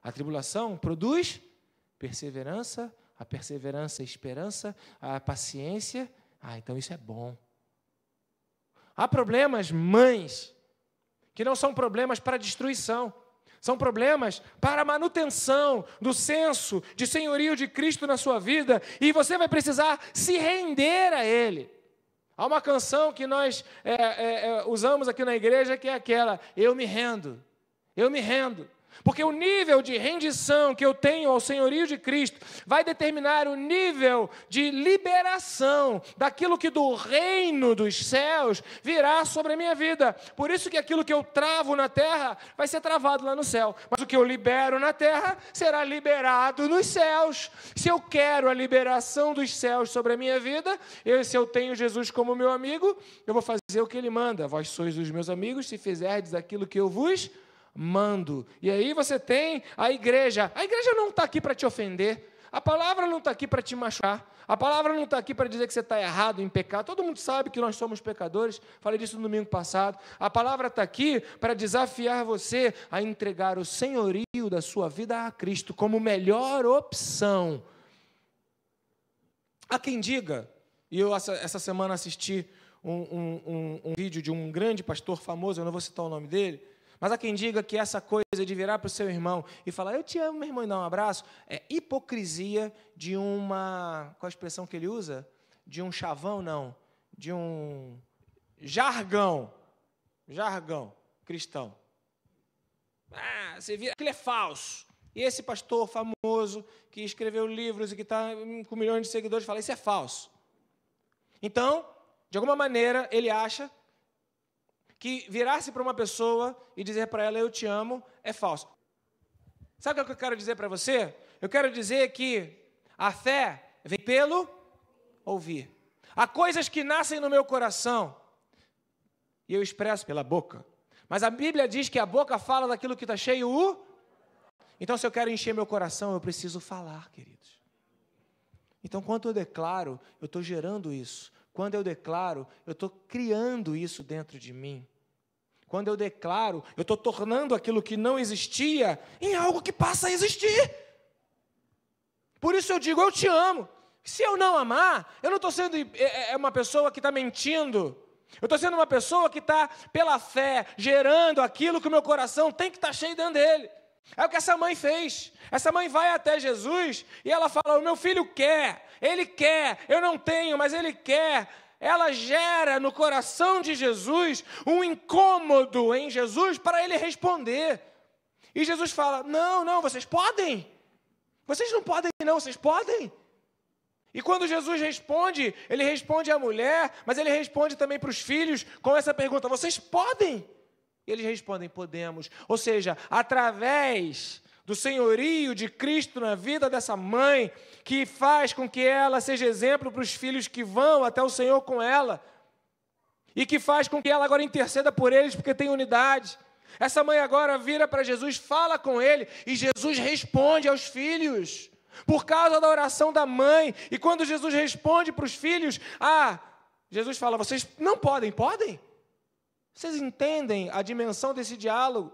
A tribulação produz perseverança, a perseverança, a é esperança, a paciência. Ah, então isso é bom. Há problemas, mães, que não são problemas para destruição. São problemas para a manutenção do senso de senhorio de Cristo na sua vida, e você vai precisar se render a Ele. Há uma canção que nós é, é, é, usamos aqui na igreja que é aquela: Eu me rendo, eu me rendo. Porque o nível de rendição que eu tenho ao senhorio de Cristo vai determinar o nível de liberação daquilo que do reino dos céus virá sobre a minha vida. Por isso que aquilo que eu travo na terra vai ser travado lá no céu, mas o que eu libero na terra será liberado nos céus. Se eu quero a liberação dos céus sobre a minha vida, eu, se eu tenho Jesus como meu amigo, eu vou fazer o que ele manda. Vós sois os meus amigos se fizerdes aquilo que eu vos mando. E aí você tem a igreja. A igreja não está aqui para te ofender. A palavra não está aqui para te machucar. A palavra não está aqui para dizer que você está errado em pecar. Todo mundo sabe que nós somos pecadores. Falei disso no domingo passado. A palavra está aqui para desafiar você a entregar o senhorio da sua vida a Cristo como melhor opção. Há quem diga, e eu essa, semana assisti um, um, um, um vídeo de um grande pastor famoso, eu não vou citar o nome dele, mas há quem diga que essa coisa de virar para o seu irmão e falar, eu te amo, meu irmão, e dar um abraço, é hipocrisia de uma. Qual a expressão que ele usa? De um chavão, não. De um jargão. Jargão cristão. Ah, você vira. Aquilo é falso. E esse pastor famoso que escreveu livros e que está com milhões de seguidores fala: Isso é falso. Então, de alguma maneira, ele acha que virar-se para uma pessoa e dizer para ela eu te amo é falso. Sabe o que eu quero dizer para você? Eu quero dizer que a fé vem pelo ouvir. Há coisas que nascem no meu coração e eu expresso pela boca. Mas a Bíblia diz que a boca fala daquilo que está cheio o. Então, se eu quero encher meu coração, eu preciso falar, queridos. Então, quando eu declaro, eu estou gerando isso. Quando eu declaro, eu estou criando isso dentro de mim. Quando eu declaro, eu estou tornando aquilo que não existia em algo que passa a existir. Por isso eu digo, eu te amo. Se eu não amar, eu não é, é, é estou tá sendo uma pessoa que está mentindo. Eu estou sendo uma pessoa que está, pela fé, gerando aquilo que o meu coração tem que estar tá cheio dentro dele. É o que essa mãe fez. Essa mãe vai até Jesus e ela fala: O meu filho quer, ele quer, eu não tenho, mas ele quer ela gera no coração de Jesus um incômodo em Jesus para ele responder. E Jesus fala: Não, não, vocês podem. Vocês não podem, não, vocês podem. E quando Jesus responde, ele responde à mulher, mas ele responde também para os filhos com essa pergunta: Vocês podem? E eles respondem: Podemos. Ou seja, através do senhorio de Cristo na vida dessa mãe, que faz com que ela seja exemplo para os filhos que vão até o Senhor com ela, e que faz com que ela agora interceda por eles, porque tem unidade. Essa mãe agora vira para Jesus, fala com ele, e Jesus responde aos filhos, por causa da oração da mãe. E quando Jesus responde para os filhos, ah, Jesus fala: vocês não podem, podem? Vocês entendem a dimensão desse diálogo?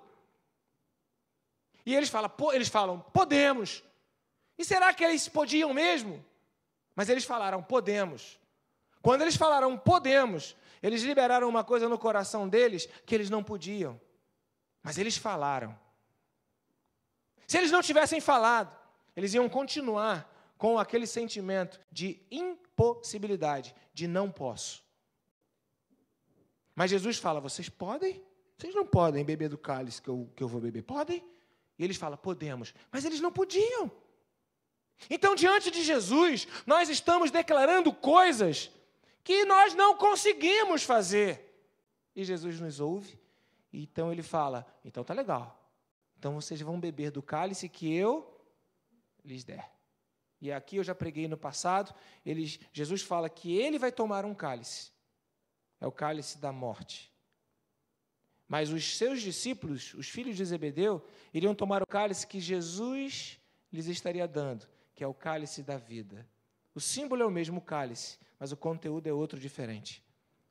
E eles falam, eles falam, podemos. E será que eles podiam mesmo? Mas eles falaram, podemos. Quando eles falaram, podemos, eles liberaram uma coisa no coração deles que eles não podiam. Mas eles falaram. Se eles não tivessem falado, eles iam continuar com aquele sentimento de impossibilidade, de não posso. Mas Jesus fala: vocês podem? Vocês não podem beber do cálice que eu, que eu vou beber? Podem? E eles falam: podemos. Mas eles não podiam. Então, diante de Jesus, nós estamos declarando coisas que nós não conseguimos fazer. E Jesus nos ouve, e então ele fala: então tá legal. Então vocês vão beber do cálice que eu lhes der. E aqui eu já preguei no passado, eles, Jesus fala que ele vai tomar um cálice. É o cálice da morte. Mas os seus discípulos, os filhos de Zebedeu, iriam tomar o cálice que Jesus lhes estaria dando, que é o cálice da vida. O símbolo é o mesmo cálice, mas o conteúdo é outro diferente.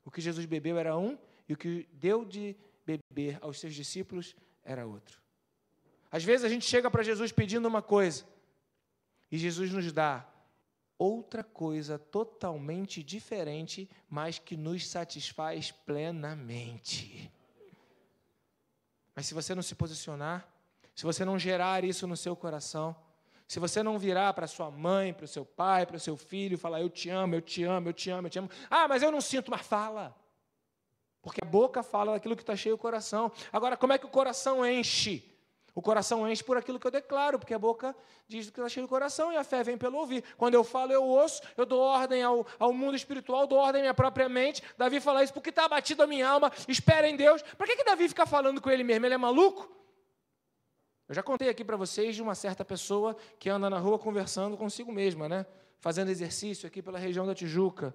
O que Jesus bebeu era um, e o que deu de beber aos seus discípulos era outro. Às vezes a gente chega para Jesus pedindo uma coisa, e Jesus nos dá outra coisa totalmente diferente, mas que nos satisfaz plenamente. Mas se você não se posicionar, se você não gerar isso no seu coração, se você não virar para sua mãe, para o seu pai, para o seu filho e falar: Eu te amo, eu te amo, eu te amo, eu te amo. Ah, mas eu não sinto, mas fala. Porque a boca fala daquilo que está cheio o coração. Agora, como é que o coração enche? O coração enche por aquilo que eu declaro, porque a boca diz do que está cheio do coração e a fé vem pelo ouvir. Quando eu falo, eu ouço, eu dou ordem ao, ao mundo espiritual, dou ordem à minha própria mente. Davi fala isso porque está abatido a minha alma, espera em Deus. Para que, que Davi fica falando com ele mesmo? Ele é maluco? Eu já contei aqui para vocês de uma certa pessoa que anda na rua conversando consigo mesma, né? Fazendo exercício aqui pela região da Tijuca.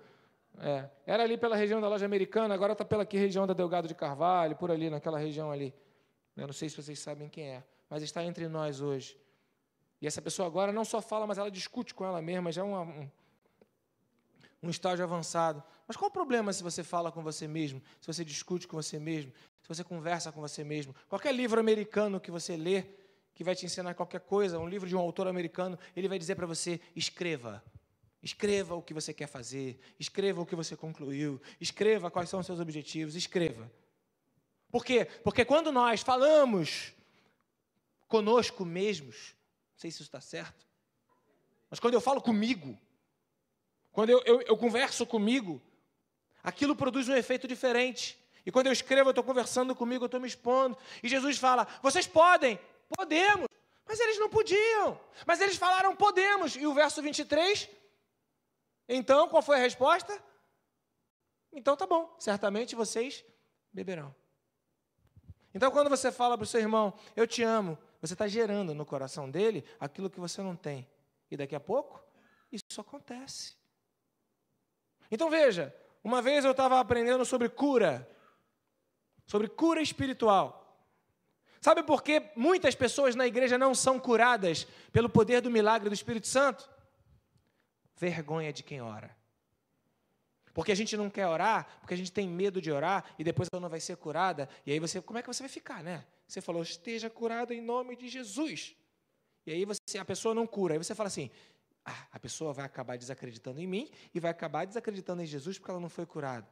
É. Era ali pela região da loja americana, agora está pela aqui, região da Delgado de Carvalho, por ali, naquela região ali. Eu não sei se vocês sabem quem é mas está entre nós hoje. E essa pessoa agora não só fala, mas ela discute com ela mesma, já é um, um estágio avançado. Mas qual o problema se você fala com você mesmo, se você discute com você mesmo, se você conversa com você mesmo? Qualquer livro americano que você lê, que vai te ensinar qualquer coisa, um livro de um autor americano, ele vai dizer para você: escreva. Escreva o que você quer fazer, escreva o que você concluiu, escreva quais são os seus objetivos, escreva. Por quê? Porque quando nós falamos conosco mesmos, não sei se isso está certo, mas quando eu falo comigo, quando eu, eu, eu converso comigo, aquilo produz um efeito diferente. E quando eu escrevo, eu estou conversando comigo, eu estou me expondo. E Jesus fala: vocês podem, podemos, mas eles não podiam. Mas eles falaram: podemos. E o verso 23, então qual foi a resposta? Então tá bom, certamente vocês beberão. Então, quando você fala para o seu irmão, eu te amo, você está gerando no coração dele aquilo que você não tem. E daqui a pouco, isso acontece. Então veja, uma vez eu estava aprendendo sobre cura, sobre cura espiritual. Sabe por que muitas pessoas na igreja não são curadas pelo poder do milagre do Espírito Santo? Vergonha de quem ora. Porque a gente não quer orar, porque a gente tem medo de orar e depois ela não vai ser curada. E aí você, como é que você vai ficar, né? Você falou, esteja curado em nome de Jesus. E aí você, a pessoa não cura. Aí você fala assim, ah, a pessoa vai acabar desacreditando em mim e vai acabar desacreditando em Jesus porque ela não foi curada.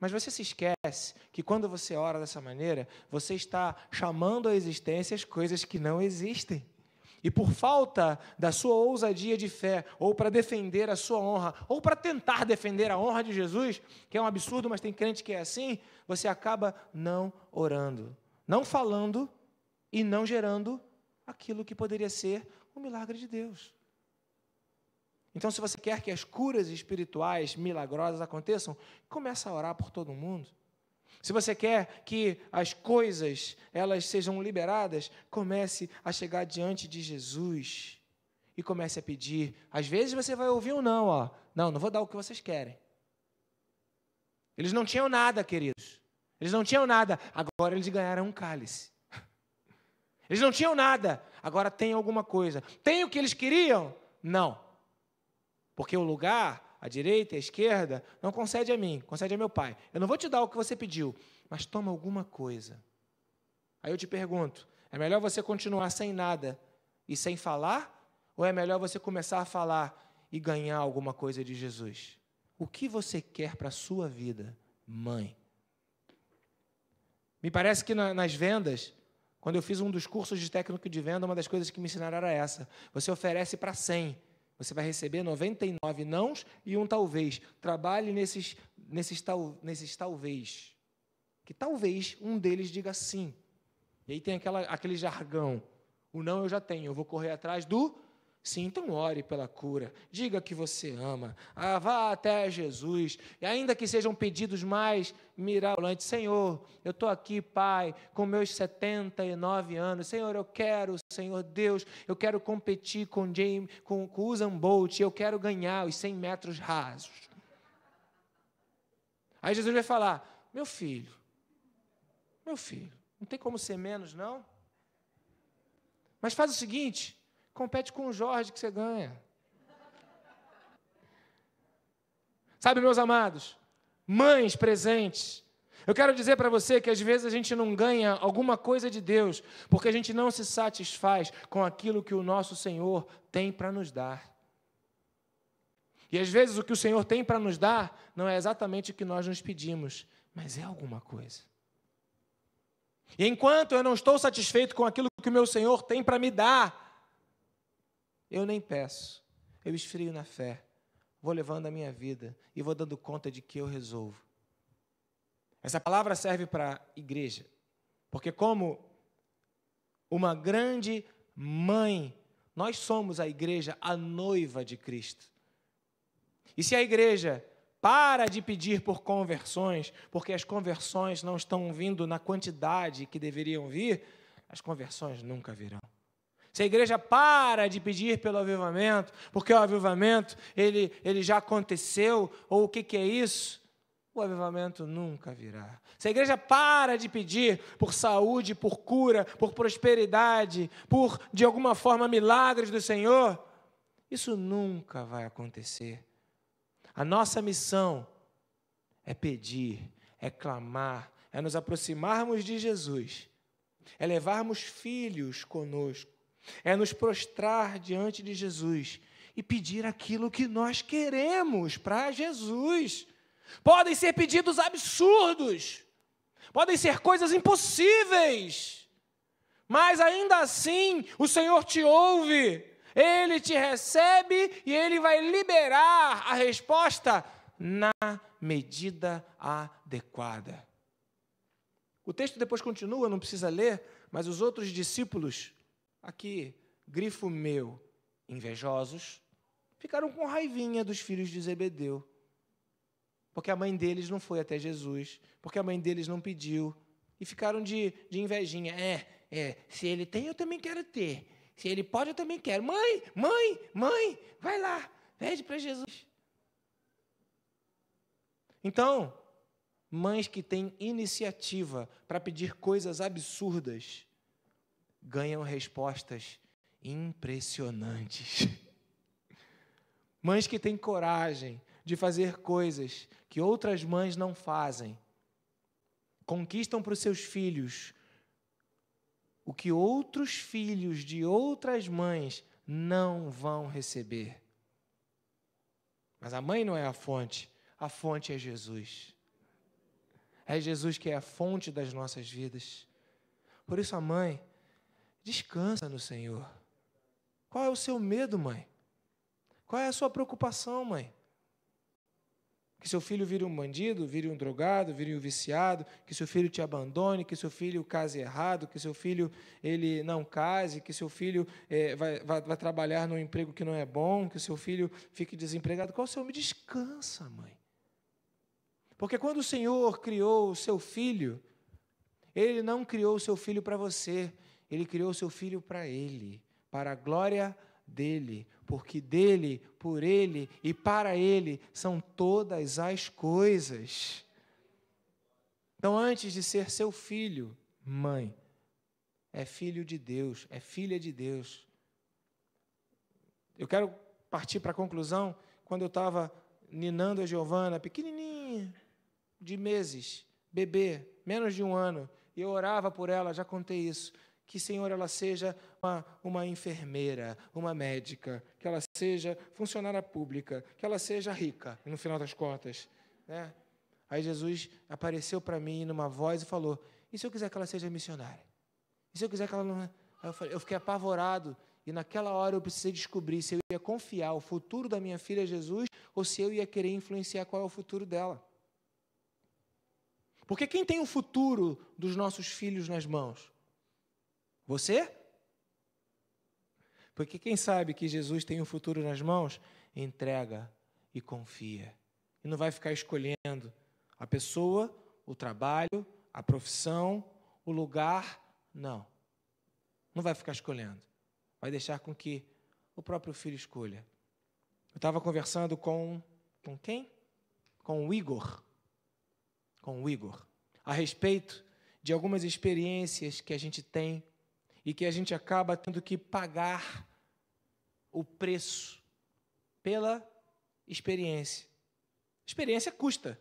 Mas você se esquece que quando você ora dessa maneira, você está chamando à existência as coisas que não existem. E por falta da sua ousadia de fé, ou para defender a sua honra, ou para tentar defender a honra de Jesus, que é um absurdo, mas tem crente que é assim, você acaba não orando não falando e não gerando aquilo que poderia ser o milagre de Deus. Então, se você quer que as curas espirituais milagrosas aconteçam, começa a orar por todo mundo. Se você quer que as coisas elas sejam liberadas, comece a chegar diante de Jesus e comece a pedir. Às vezes você vai ouvir ou um não, ó. Não, não vou dar o que vocês querem. Eles não tinham nada, queridos. Eles não tinham nada, agora eles ganharam um cálice. Eles não tinham nada, agora tem alguma coisa. Tem o que eles queriam? Não. Porque o lugar, a direita e a esquerda, não concede a mim, concede a meu pai. Eu não vou te dar o que você pediu, mas toma alguma coisa. Aí eu te pergunto: é melhor você continuar sem nada e sem falar? Ou é melhor você começar a falar e ganhar alguma coisa de Jesus? O que você quer para a sua vida, mãe? Me parece que na, nas vendas, quando eu fiz um dos cursos de técnico de venda, uma das coisas que me ensinaram era essa: você oferece para 100, você vai receber 99 nãos e um talvez. Trabalhe nesses, nesses, tal, nesses talvez. Que talvez um deles diga sim. E aí tem aquela, aquele jargão: o não eu já tenho, eu vou correr atrás do Sim, então ore pela cura, diga que você ama, ah, vá até Jesus, e ainda que sejam pedidos mais mirabolantes, Senhor, eu estou aqui, Pai, com meus 79 anos, Senhor, eu quero, Senhor Deus, eu quero competir com James, com, com Usain Bolt, eu quero ganhar os 100 metros rasos. Aí Jesus vai falar, meu filho, meu filho, não tem como ser menos, não? Mas faz o seguinte, Compete com o Jorge que você ganha. Sabe, meus amados, mães presentes, eu quero dizer para você que às vezes a gente não ganha alguma coisa de Deus, porque a gente não se satisfaz com aquilo que o nosso Senhor tem para nos dar. E às vezes o que o Senhor tem para nos dar não é exatamente o que nós nos pedimos, mas é alguma coisa. E enquanto eu não estou satisfeito com aquilo que o meu Senhor tem para me dar, eu nem peço. Eu esfrio na fé. Vou levando a minha vida e vou dando conta de que eu resolvo. Essa palavra serve para a igreja, porque, como uma grande mãe, nós somos a igreja, a noiva de Cristo. E se a igreja para de pedir por conversões, porque as conversões não estão vindo na quantidade que deveriam vir, as conversões nunca virão. Se a igreja para de pedir pelo avivamento, porque o avivamento ele, ele já aconteceu, ou o que, que é isso? o avivamento nunca virá. Se a igreja para de pedir por saúde, por cura, por prosperidade, por, de alguma forma, milagres do Senhor, isso nunca vai acontecer. A nossa missão é pedir, é clamar, é nos aproximarmos de Jesus, é levarmos filhos conosco é nos prostrar diante de Jesus e pedir aquilo que nós queremos para Jesus. Podem ser pedidos absurdos, podem ser coisas impossíveis, mas ainda assim o Senhor te ouve, ele te recebe e ele vai liberar a resposta na medida adequada. O texto depois continua, não precisa ler, mas os outros discípulos aqui, grifo meu, invejosos, ficaram com raivinha dos filhos de Zebedeu. Porque a mãe deles não foi até Jesus, porque a mãe deles não pediu, e ficaram de, de invejinha. É, é, se ele tem, eu também quero ter. Se ele pode, eu também quero. Mãe, mãe, mãe, vai lá, pede para Jesus. Então, mães que têm iniciativa para pedir coisas absurdas ganham respostas impressionantes. Mães que têm coragem de fazer coisas que outras mães não fazem, conquistam para os seus filhos o que outros filhos de outras mães não vão receber. Mas a mãe não é a fonte, a fonte é Jesus. É Jesus que é a fonte das nossas vidas. Por isso, a mãe Descansa no Senhor. Qual é o seu medo, mãe? Qual é a sua preocupação, mãe? Que seu filho vire um bandido, vire um drogado, vire um viciado, que seu filho te abandone, que seu filho case errado, que seu filho ele não case, que seu filho é, vai, vai, vai, trabalhar num emprego que não é bom, que seu filho fique desempregado. Qual é o seu me descansa, mãe? Porque quando o Senhor criou o seu filho, ele não criou o seu filho para você, ele criou seu filho para ele, para a glória dele, porque dele, por ele e para ele são todas as coisas. Então, antes de ser seu filho, mãe, é filho de Deus, é filha de Deus. Eu quero partir para a conclusão quando eu estava ninando a Giovana, pequenininha, de meses, bebê, menos de um ano, e eu orava por ela, já contei isso. Que, Senhor, ela seja uma, uma enfermeira, uma médica, que ela seja funcionária pública, que ela seja rica, no final das contas. Né? Aí Jesus apareceu para mim numa voz e falou: E se eu quiser que ela seja missionária? E se eu quiser que ela não. É? Aí eu, falei, eu fiquei apavorado. E naquela hora eu precisei descobrir se eu ia confiar o futuro da minha filha Jesus ou se eu ia querer influenciar qual é o futuro dela. Porque quem tem o futuro dos nossos filhos nas mãos? Você? Porque quem sabe que Jesus tem o um futuro nas mãos, entrega e confia. E não vai ficar escolhendo a pessoa, o trabalho, a profissão, o lugar. Não. Não vai ficar escolhendo. Vai deixar com que o próprio filho escolha. Eu estava conversando com. Com quem? Com o Igor. Com o Igor. A respeito de algumas experiências que a gente tem e que a gente acaba tendo que pagar o preço pela experiência. Experiência custa.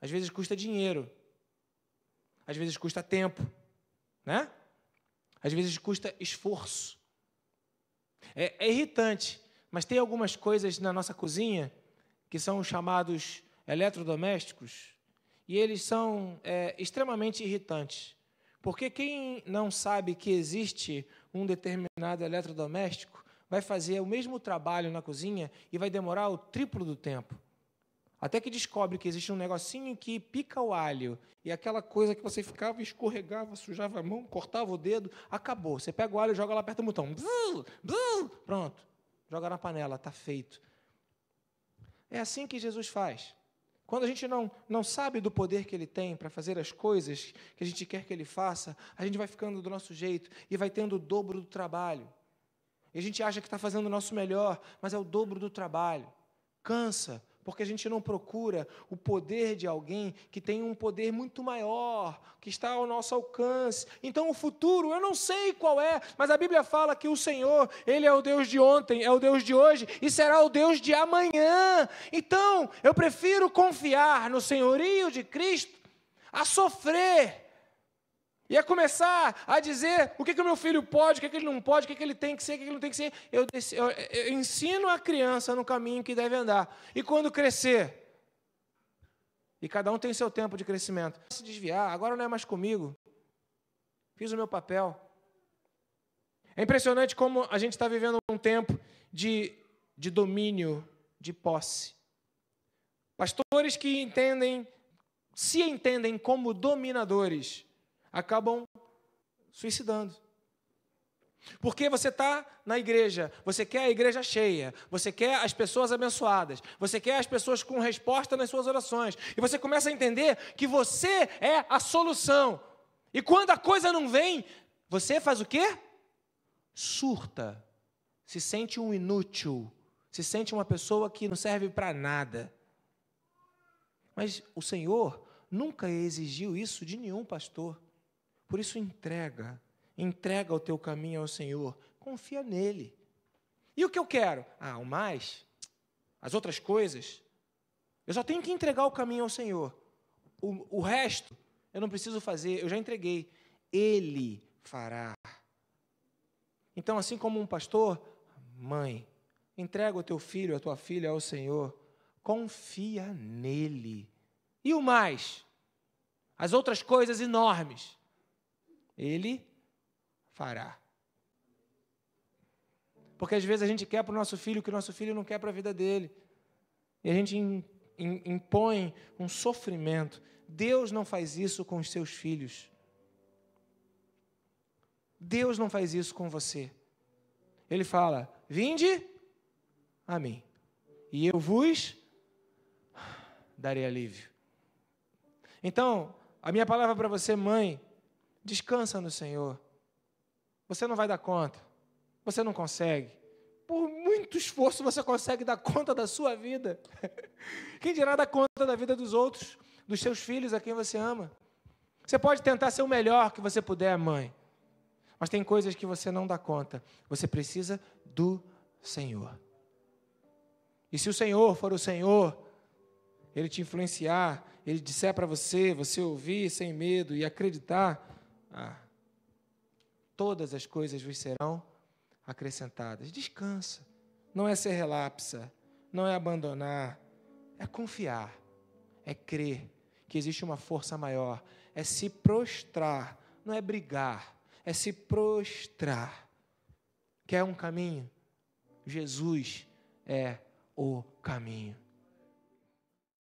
Às vezes custa dinheiro. Às vezes custa tempo, né? Às vezes custa esforço. É, é irritante, mas tem algumas coisas na nossa cozinha que são chamados eletrodomésticos e eles são é, extremamente irritantes. Porque quem não sabe que existe um determinado eletrodoméstico vai fazer o mesmo trabalho na cozinha e vai demorar o triplo do tempo. Até que descobre que existe um negocinho que pica o alho e aquela coisa que você ficava, escorregava, sujava a mão, cortava o dedo, acabou. Você pega o alho, joga lá, aperta o botão. Bzz, bzz, pronto. Joga na panela, está feito. É assim que Jesus faz. Quando a gente não, não sabe do poder que ele tem para fazer as coisas que a gente quer que ele faça, a gente vai ficando do nosso jeito e vai tendo o dobro do trabalho. E a gente acha que está fazendo o nosso melhor, mas é o dobro do trabalho. Cansa, porque a gente não procura o poder de alguém que tem um poder muito maior, que está ao nosso alcance. Então, o futuro, eu não sei qual é, mas a Bíblia fala que o Senhor, Ele é o Deus de ontem, é o Deus de hoje e será o Deus de amanhã. Então, eu prefiro confiar no senhorio de Cristo a sofrer Ia é começar a dizer o que, que o meu filho pode, o que, que ele não pode, o que, que ele tem que ser, o que, que ele não tem que ser. Eu, eu, eu ensino a criança no caminho que deve andar. E quando crescer, e cada um tem seu tempo de crescimento, se desviar, agora não é mais comigo, fiz o meu papel. É impressionante como a gente está vivendo um tempo de, de domínio, de posse. Pastores que entendem, se entendem como dominadores, acabam suicidando. Porque você está na igreja, você quer a igreja cheia, você quer as pessoas abençoadas, você quer as pessoas com resposta nas suas orações, e você começa a entender que você é a solução. E quando a coisa não vem, você faz o quê? Surta, se sente um inútil, se sente uma pessoa que não serve para nada. Mas o Senhor nunca exigiu isso de nenhum pastor. Por isso, entrega. Entrega o teu caminho ao Senhor. Confia nele. E o que eu quero? Ah, o mais? As outras coisas? Eu só tenho que entregar o caminho ao Senhor. O, o resto, eu não preciso fazer, eu já entreguei. Ele fará. Então, assim como um pastor, mãe, entrega o teu filho, a tua filha ao Senhor. Confia nele. E o mais? As outras coisas enormes. Ele fará. Porque às vezes a gente quer para o nosso filho o que o nosso filho não quer para a vida dele. E a gente impõe um sofrimento. Deus não faz isso com os seus filhos. Deus não faz isso com você. Ele fala: Vinde a mim, e eu vos darei alívio. Então, a minha palavra para você, mãe, Descansa no Senhor. Você não vai dar conta. Você não consegue. Por muito esforço você consegue dar conta da sua vida. Quem dirá dar conta da vida dos outros, dos seus filhos, a quem você ama? Você pode tentar ser o melhor que você puder, mãe. Mas tem coisas que você não dá conta. Você precisa do Senhor. E se o Senhor for o Senhor, ele te influenciar, ele disser para você, você ouvir sem medo e acreditar, ah, todas as coisas vos serão acrescentadas. Descansa. Não é ser relapsa, não é abandonar, é confiar, é crer que existe uma força maior, é se prostrar, não é brigar, é se prostrar. Quer um caminho? Jesus é o caminho.